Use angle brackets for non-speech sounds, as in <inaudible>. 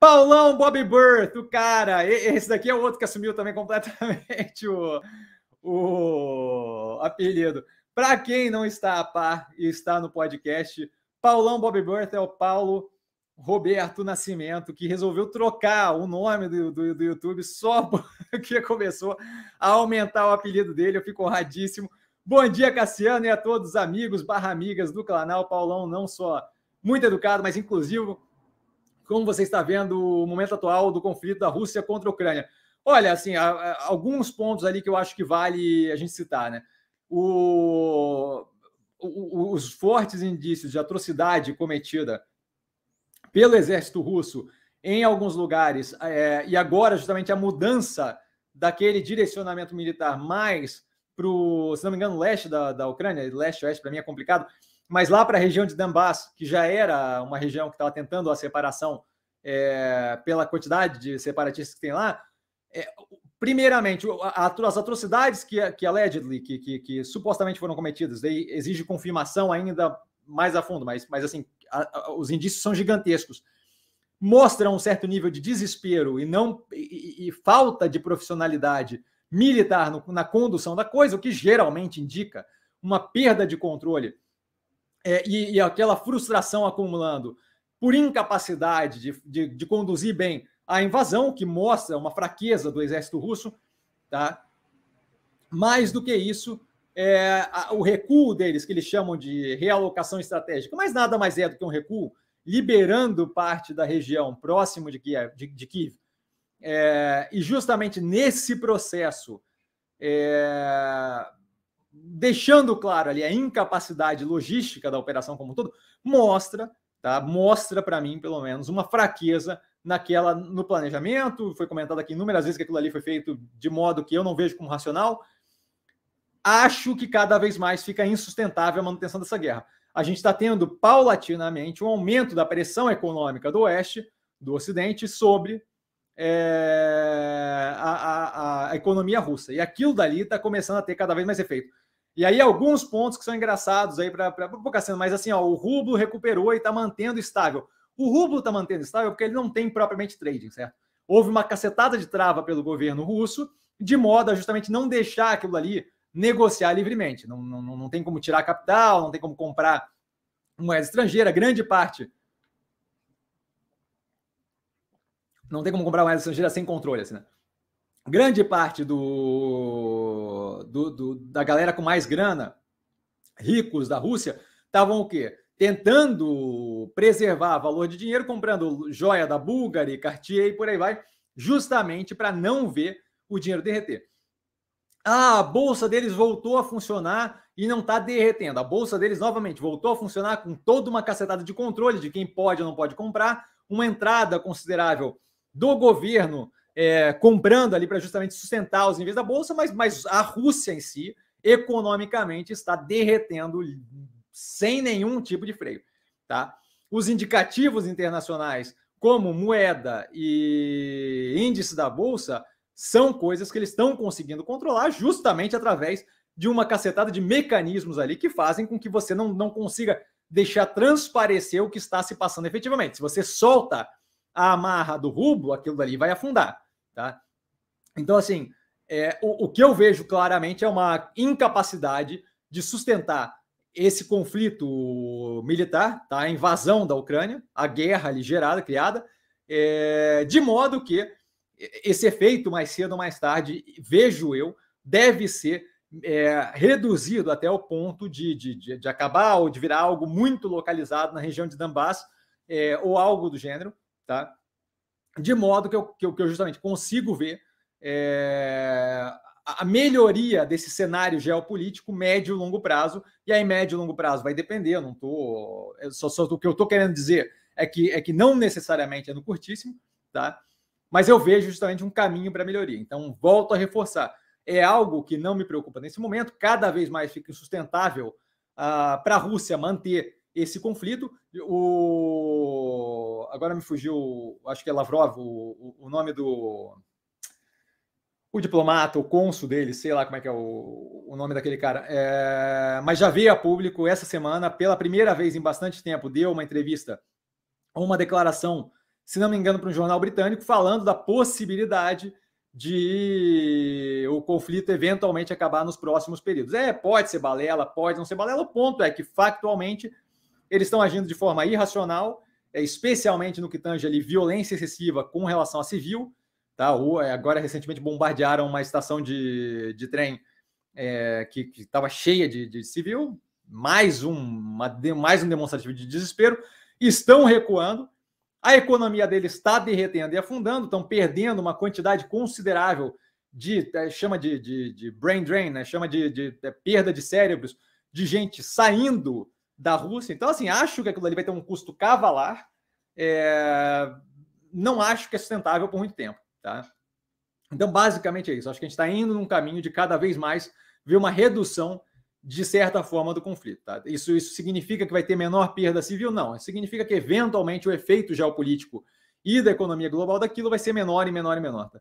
Paulão Bob Burth, o cara. Esse daqui é outro que assumiu também completamente o, o apelido. Para quem não está a par e está no podcast, Paulão Bob Burth é o Paulo Roberto Nascimento, que resolveu trocar o nome do, do, do, YouTube só <laughs> porque começou a aumentar o apelido dele. Eu fico honradíssimo. Bom dia, Cassiano, e a todos os amigos barra amigas do canal. Paulão não só muito educado, mas inclusivo como você está vendo o momento atual do conflito da Rússia contra a Ucrânia? Olha, assim, há, alguns pontos ali que eu acho que vale a gente citar, né? O, o, os fortes indícios de atrocidade cometida pelo exército russo em alguns lugares, é, e agora justamente a mudança daquele direcionamento militar mais para o, se não me engano, leste da, da Ucrânia, leste-oeste para mim é complicado, mas lá para a região de Dambás, que já era uma região que estava tentando a separação é, pela quantidade de separatistas que tem lá, é, primeiramente, as atrocidades que, que allegedly, que, que, que supostamente foram cometidas, daí exige confirmação ainda mais a fundo, mas, mas assim, a, a, os indícios são gigantescos. Mostram um certo nível de desespero e não e, e falta de profissionalidade militar no, na condução da coisa, o que geralmente indica uma perda de controle é, e, e, aquela frustração acumulando por incapacidade de, de, de, conduzir bem a invasão, que mostra uma fraqueza do exército russo, tá? Mais do que isso, é, a, o recuo deles, que eles chamam de realocação estratégica, mas nada mais é do que um recuo, liberando parte da região próximo de Kiev. De, de Kiev. É, e justamente nesse processo é, deixando claro ali a incapacidade logística da operação como um todo, mostra, tá? Mostra para mim, pelo menos, uma fraqueza naquela no planejamento. Foi comentado aqui inúmeras vezes que aquilo ali foi feito de modo que eu não vejo como racional. Acho que cada vez mais fica insustentável a manutenção dessa guerra. A gente está tendo paulatinamente um aumento da pressão econômica do Oeste, do Ocidente, sobre é, a, a, a, economia russa. E aquilo dali está começando a ter cada vez mais efeito. E aí, alguns pontos que são engraçados aí para o Cassino, mas assim, ó, o rublo recuperou e está mantendo estável. O rublo está mantendo estável porque ele não tem propriamente trading, certo? Houve uma cacetada de trava pelo governo russo, de modo a justamente não deixar aquilo ali negociar livremente. Não, não, não tem como tirar capital, não tem como comprar moeda estrangeira. Grande parte Não tem como comprar moeda estrangeira sem controle, assim, né? Grande parte do, do, do da galera com mais grana, ricos da Rússia, estavam o quê? Tentando preservar valor de dinheiro, comprando joia da Bulgari, Cartier e por aí vai, justamente para não ver o dinheiro derreter. Ah, a bolsa deles voltou a funcionar e não está derretendo. A bolsa deles, novamente, voltou a funcionar com toda uma cacetada de controle de quem pode ou não pode comprar, uma entrada considerável do governo é, comprando ali para justamente sustentar os níveis da bolsa, mas, mas a Rússia em si, economicamente, está derretendo sem nenhum tipo de freio. Tá? Os indicativos internacionais, como moeda e índice da bolsa, são coisas que eles estão conseguindo controlar justamente através de uma cacetada de mecanismos ali que fazem com que você não, não consiga deixar transparecer o que está se passando efetivamente. Se você solta a amarra do rubro, aquilo dali vai afundar, tá? Então, assim, é, o, o que eu vejo claramente é uma incapacidade de sustentar esse conflito militar, tá? a invasão da Ucrânia, a guerra ali gerada, criada, é, de modo que esse efeito, mais cedo ou mais tarde, vejo eu, deve ser é, reduzido até o ponto de, de, de, acabar ou de virar algo muito localizado na região de Dambás é, ou algo do gênero, tá? De modo que eu, que eu, que eu justamente consigo ver é, a melhoria desse cenário geopolítico médio e longo prazo, e aí médio e longo prazo vai depender, eu não tô, só, só o que eu estou querendo dizer é que, é que não necessariamente é no curtíssimo, tá? Mas eu vejo justamente um caminho para melhoria. Então, volto a reforçar. É algo que não me preocupa nesse momento, cada vez mais fica insustentável uh, ah, para a Rússia manter esse conflito. O, agora me fugiu, acho que é Lavrov, o, o, nome do o diplomata, o cônsul dele, sei lá como é que é o, o nome daquele cara, é, mas já veio a público essa semana, pela primeira vez em bastante tempo, deu uma entrevista, uma declaração, se não me engano, para um jornal britânico, falando da possibilidade de o conflito eventualmente acabar nos próximos períodos. É, pode ser balela, pode não ser balela, o ponto é que factualmente eles estão agindo de forma irracional é, especialmente no que tange ali violência excessiva com relação a civil. Tá? É, agora, recentemente, bombardearam uma estação de, de trem é, que estava cheia de, de, civil. Mais um, uma, mais um demonstrativo de desespero. Estão recuando. A economia dele está derretendo e afundando, estão perdendo uma quantidade considerável de, é, chama de, de, de brain drain, né? chama de, de, de perda de cérebros, de gente saindo da Rússia. Então, assim, acho que aquilo ali vai ter um custo cavalar. É... Não acho que é sustentável por muito tempo, tá? Então, basicamente é isso. Acho que a gente está indo num caminho de cada vez mais ver uma redução, de certa forma, do conflito. Tá? Isso, isso significa que vai ter menor perda civil? Não. significa que, eventualmente, o efeito geopolítico e da economia global daquilo vai ser menor e menor e menor. Tá?